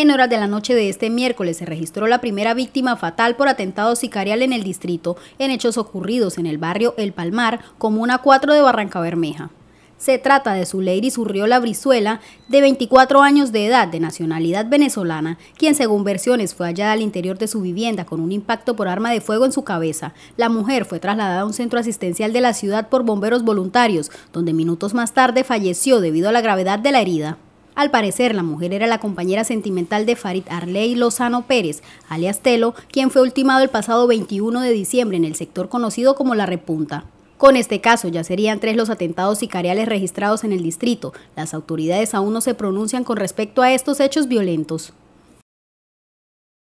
En horas de la noche de este miércoles se registró la primera víctima fatal por atentado sicarial en el distrito, en hechos ocurridos en el barrio El Palmar, comuna 4 de Barranca Bermeja. Se trata de Zuleyri Zurriola Brizuela, de 24 años de edad, de nacionalidad venezolana, quien según versiones fue hallada al interior de su vivienda con un impacto por arma de fuego en su cabeza. La mujer fue trasladada a un centro asistencial de la ciudad por bomberos voluntarios, donde minutos más tarde falleció debido a la gravedad de la herida. Al parecer, la mujer era la compañera sentimental de Farid Arley Lozano Pérez, alias Telo, quien fue ultimado el pasado 21 de diciembre en el sector conocido como La Repunta. Con este caso ya serían tres los atentados sicariales registrados en el distrito. Las autoridades aún no se pronuncian con respecto a estos hechos violentos.